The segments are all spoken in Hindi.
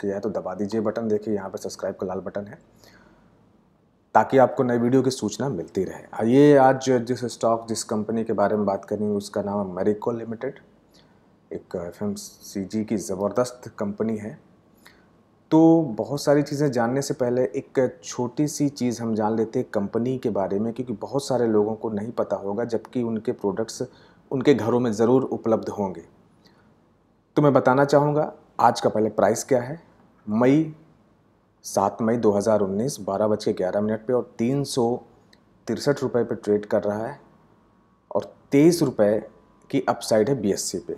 किया तो है तो दबा दीजिए बटन देखिए यहाँ पर सब्सक्राइब का लाल बटन है ताकि आपको नए वीडियो की सूचना मिलती रहे आइए आज जिस स्टॉक जिस कंपनी के बारे में बात करेंगे उसका नाम है मेरिको लिमिटेड एक एफ की ज़बरदस्त कंपनी है तो बहुत सारी चीज़ें जानने से पहले एक छोटी सी चीज़ हम जान लेते हैं कंपनी के बारे में क्योंकि बहुत सारे लोगों को नहीं पता होगा जबकि उनके प्रोडक्ट्स उनके घरों में ज़रूर उपलब्ध होंगे तो मैं बताना चाहूँगा आज का पहले प्राइस क्या है मई सात मई 2019 बारह बज के ग्यारह मिनट पे और तीन सौ तिरसठ रुपये पर ट्रेड कर रहा है और तेईस रुपये की अपसाइड है बीएससी पे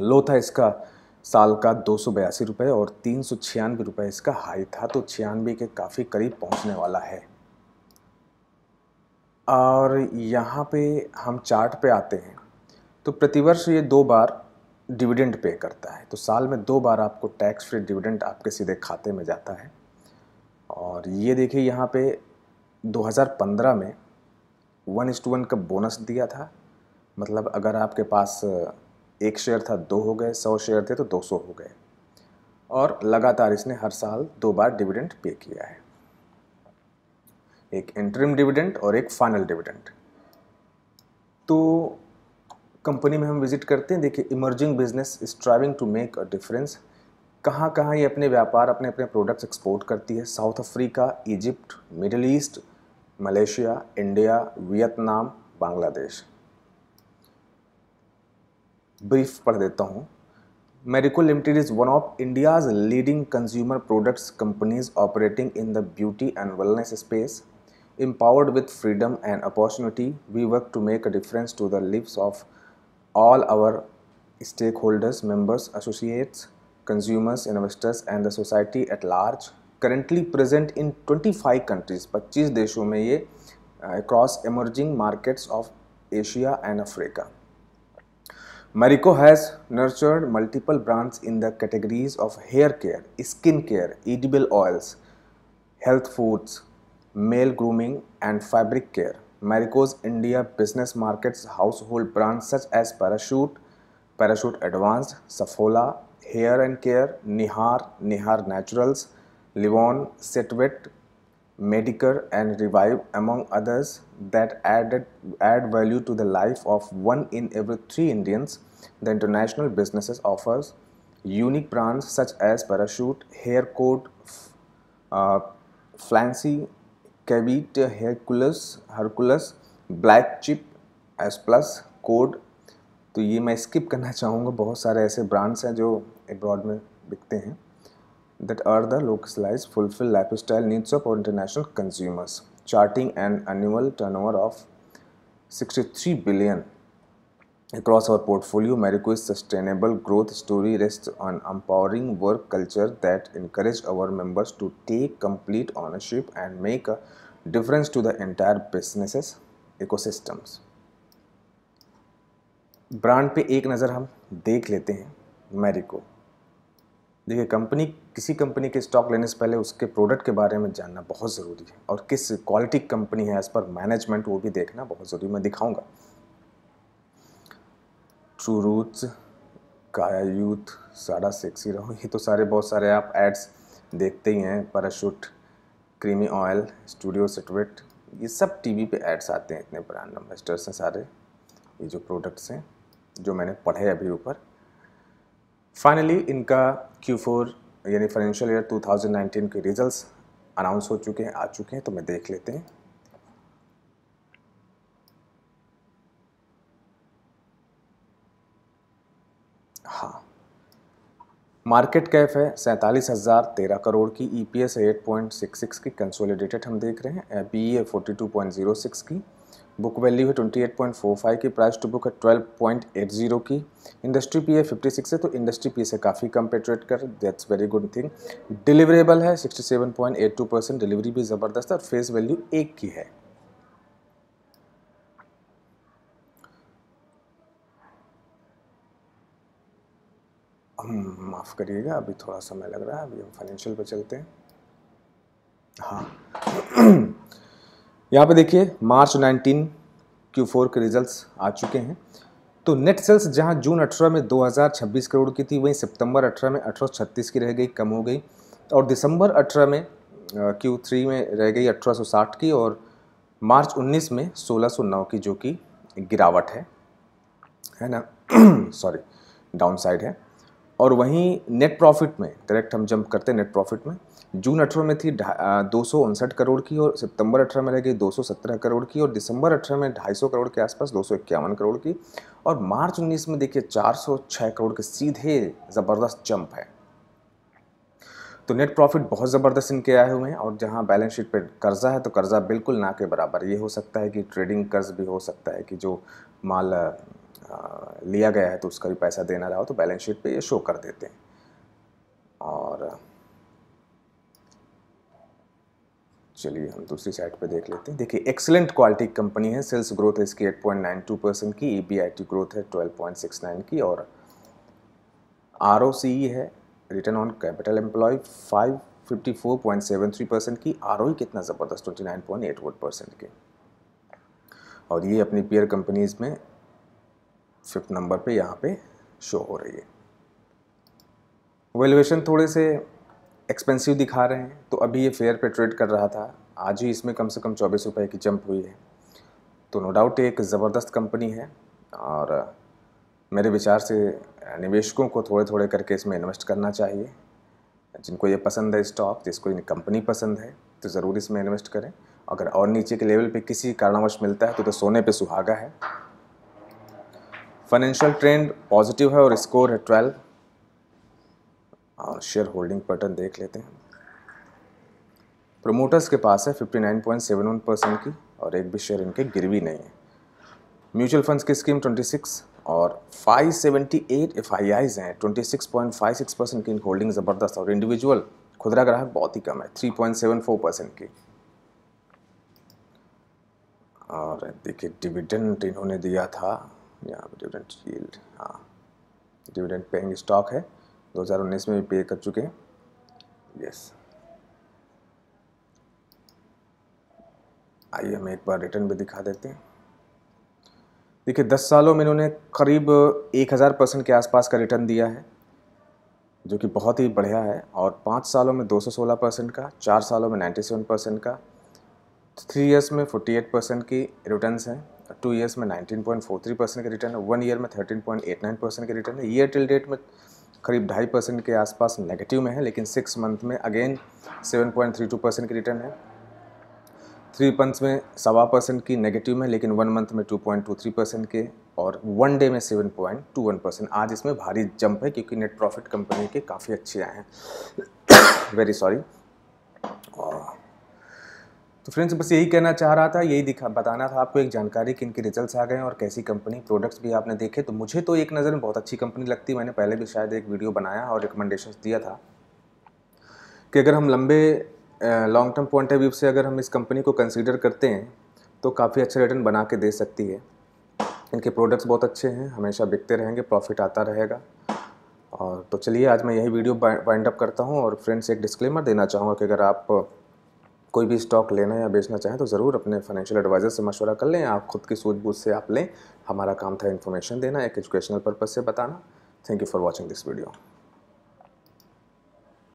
लो था इसका साल का दो सौ बयासी रुपये और तीन सौ छियानवे रुपये इसका हाई था तो छियानवे के काफ़ी करीब पहुंचने वाला है और यहाँ पे हम चार्ट पे आते हैं तो प्रतिवर्ष ये दो बार डिविडेंड पे करता है तो साल में दो बार आपको टैक्स फ्री डिविडेंड आपके सीधे खाते में जाता है और ये देखिए यहाँ पे 2015 में वन इस टू वन का बोनस दिया था मतलब अगर आपके पास एक शेयर था दो हो गए सौ शेयर थे तो दो सौ हो गए और लगातार इसने हर साल दो बार डिविडेंड पे किया है एक इंटरिम डिविडेंड और एक फाइनल डिविडेंड तो कंपनी में हम विजिट करते हैं देखिए emerging business striving to make a difference कहाँ कहाँ ये अपने व्यापार अपने अपने प्रोडक्ट्स एक्सपोर्ट करती है South Africa Egypt Middle East Malaysia India Vietnam Bangladesh brief पढ़ देता हूँ Marico Limited is one of India's leading consumer products companies operating in the beauty and wellness space empowered with freedom and opportunity we work to make a difference to the lives of all our stakeholders, members, associates, consumers, investors and the society at large currently present in 25 countries 25 देशों में ये uh, across emerging markets of Asia and Africa. Marico has nurtured multiple brands in the categories of hair care, skin care, edible oils, health foods, male grooming and fabric care. Marico's India business markets household brands such as Parachute, Parachute Advanced, Safola, Hair and Care, Nihar, Nihar Naturals, Livon, Sitwit, Medicare and Revive among others that added add value to the life of one in every 3 Indians. The international businesses offers unique brands such as Parachute, Hair Coat, uh, Flancy, कैबिट Hercules Hercules black chip S plus code तो ये मैं स्किप करना चाहूँगा बहुत सारे ऐसे ब्रांड्स हैं जो एब्रॉड में बिकते हैं that are the localise fulfil lifestyle needs of our international consumers charting and annual turnover of sixty three billion Across our portfolio, Marico's sustainable growth story rests on empowering work culture that encourages our members to take complete ownership and make a difference to the entire businesses ecosystems. Brand पे एक नज़र हम देख लेते हैं मैरिको देखिए कंपनी किसी कंपनी के स्टॉक लेने से पहले उसके प्रोडक्ट के बारे में जानना बहुत ज़रूरी है और किस क्वालिटी कंपनी है एज़ पर मैनेजमेंट वो भी देखना बहुत ज़रूरी मैं दिखाऊंगा ट्रू रूट्स काया यूथ सारा सेक्सी रहो ये तो सारे बहुत सारे आप एड्स देखते ही हैं Parachute creamy oil studio set wet ये सब टीवी पे एड्स आते हैं इतने ब्रांड एम्बेस्टर्स हैं सारे ये जो प्रोडक्ट्स हैं जो मैंने पढ़े अभी ऊपर फाइनली इनका Q4 यानी फाइनेंशियल ईयर 2019 के रिजल्ट्स अनाउंस हो चुके हैं आ चुके हैं तो मैं देख लेते हैं हाँ मार्केट कैप है सैंतालीस हज़ार तेरह करोड़ की E P S eight point six six की कंसोलिडेटेड हम देख रहे हैं पी e ई है forty two point zero six की बुक वैल्यू है twenty eight point four five की प्राइस टू बुक है ट्वेल्व पॉइंट एट जीरो की इंडस्ट्री पी है फिफ्टी सिक्स है तो इंडस्ट्री पी से काफ़ी कम पेट्रेट कर that's very good thing deliverable है sixty seven point eight two percent delivery भी ज़बरदस्त है और फेस वैल्यू एक की है हम्म, माफ़ करिएगा अभी थोड़ा समय लग रहा है अभी हम फाइनेंशियल पर चलते हैं हाँ यहाँ पे देखिए मार्च 19 क्यू फोर के रिजल्ट्स आ चुके हैं तो नेट सेल्स जहाँ जून 18 में 2026 करोड़ की थी वहीं सितंबर 18 में अठारह की रह गई कम हो गई और दिसंबर 18 में क्यू थ्री में रह गई 1860 की और मार्च 19 में 1609 की जो कि गिरावट है है ना सॉरी डाउन साइड है और वहीं नेट प्रॉफिट में करेक्ट हम जंप करते हैं नेट प्रॉफिट में जून अठारह में थी दो सौ उनसठ करोड़ की और सितंबर अठारह में रह गई दो सौ सत्रह करोड़ की और दिसंबर अठारह में ढाई सौ करोड़ के आसपास दो सौ इक्यावन करोड़ की और मार्च उन्नीस में देखिए चार सौ छः करोड़ के सीधे ज़बरदस्त जंप है तो नेट प्रॉफिट बहुत ज़बरदस्त इनके आए हुए हैं और जहाँ बैलेंस शीट पर कर्जा है तो कर्जा बिल्कुल ना के बराबर ये हो सकता है कि ट्रेडिंग कर्ज भी हो सकता है कि जो माल लिया गया है तो उसका भी पैसा देना रहा हो तो बैलेंस शीट पे ये शो कर देते हैं और चलिए हम दूसरी साइड पे देख लेते हैं देखिए एक्सेलेंट क्वालिटी कंपनी है सेल्स ग्रोथ है इसकी 8.92 परसेंट की ई e ग्रोथ है 12.69 की और आर e है return on capital employ 554.73 percent की आर e कितना ज़बरदस्त 29.81 परसेंट की और ये अपनी पेयर कंपनीज़ में फिफ्थ नंबर पे यहाँ पे शो हो रही है वेलुएशन थोड़े से एक्सपेंसिव दिखा रहे हैं तो अभी ये फेयर पे ट्रेड कर रहा था आज ही इसमें कम से कम चौबीस रुपये की जंप हुई है तो नो डाउट एक ज़बरदस्त कंपनी है और मेरे विचार से निवेशकों को थोड़े थोड़े करके इसमें इन्वेस्ट करना चाहिए जिनको ये पसंद है स्टॉक जिसको इन कंपनी पसंद है तो ज़रूर इसमें इन्वेस्ट करें अगर और नीचे के लेवल पे किसी कारणवश मिलता है तो, तो सोने पे सुहागा है फाइनेंशियल ट्रेंड पॉजिटिव है और स्कोर है ट्वेल्व और शेयर होल्डिंग पैटर्न देख लेते हैं प्रोमोटर्स के पास है 59.71 परसेंट की और एक भी शेयर इनके गिरवी नहीं है म्यूचुअल फंड्स की स्कीम 26 और 578 एफ आई आईज हैं 26.56 परसेंट की इन होल्डिंग ज़बरदस्त और इंडिविजुअल खुदरा ग्राहक बहुत ही कम है 3.74 परसेंट की और देखिए डिविडेंड इन्होंने दिया था पर डिविडेंट यील्ड हाँ डिविडेंट पेइंग स्टॉक है 2019 में भी पे कर चुके हैं यस आइए हम एक बार रिटर्न भी दिखा देते हैं देखिए दस सालों में इन्होंने करीब एक हज़ार परसेंट के आसपास का रिटर्न दिया है जो कि बहुत ही बढ़िया है और पाँच सालों में 216 परसेंट का चार सालों में 97 परसेंट का थ्री ईयर्स में 48 परसेंट की रिटर्न्स हैं टू ईयर्स में 19.43 परसेंट का रिटर्न है वन ईयर में 13.89 परसेंट का रिटर्न है ईयर टिल डेट में करीब ढाई परसेंट के आसपास नेगेटिव में है लेकिन सिक्स मंथ में अगेन 7.32 परसेंट की रिटर्न है थ्री मंथ्स में सवा परसेंट की नेगेटिव में लेकिन वन मंथ में 2.23 परसेंट के और वन डे में 7.21 परसेंट आज इसमें भारी जंप है क्योंकि नेट प्रॉफिट कंपनी के काफ़ी अच्छे आए हैं वेरी सॉरी और तो फ्रेंड्स बस यही कहना चाह रहा था यही दिखा बताना था आपको एक जानकारी कि इनके रिजल्ट्स आ गए हैं और कैसी कंपनी प्रोडक्ट्स भी आपने देखे तो मुझे तो एक नज़र में बहुत अच्छी कंपनी लगती है मैंने पहले भी शायद एक वीडियो बनाया और रिकमेंडेशन दिया था कि अगर हम लंबे long term point of view से अगर हम इस कंपनी को कंसिडर करते हैं तो काफ़ी अच्छे रिटर्न बना के दे सकती है इनके प्रोडक्ट्स बहुत अच्छे हैं हमेशा बिकते रहेंगे प्रॉफिट आता रहेगा और तो चलिए आज मैं यही वीडियो वाइंड अप करता हूँ और फ्रेंड्स एक डिस्क्लेमर देना चाहूँगा कि अगर आप कोई भी स्टॉक लेना या बेचना चाहें तो ज़रूर अपने फाइनेंशियल एडवाइज़र से मशवरा कर लें आप खुद की सूझबूझ से आप लें हमारा काम था इन्फॉर्मेशन देना एक एजुकेशनल पर्पज़ से बताना thank you for watching this video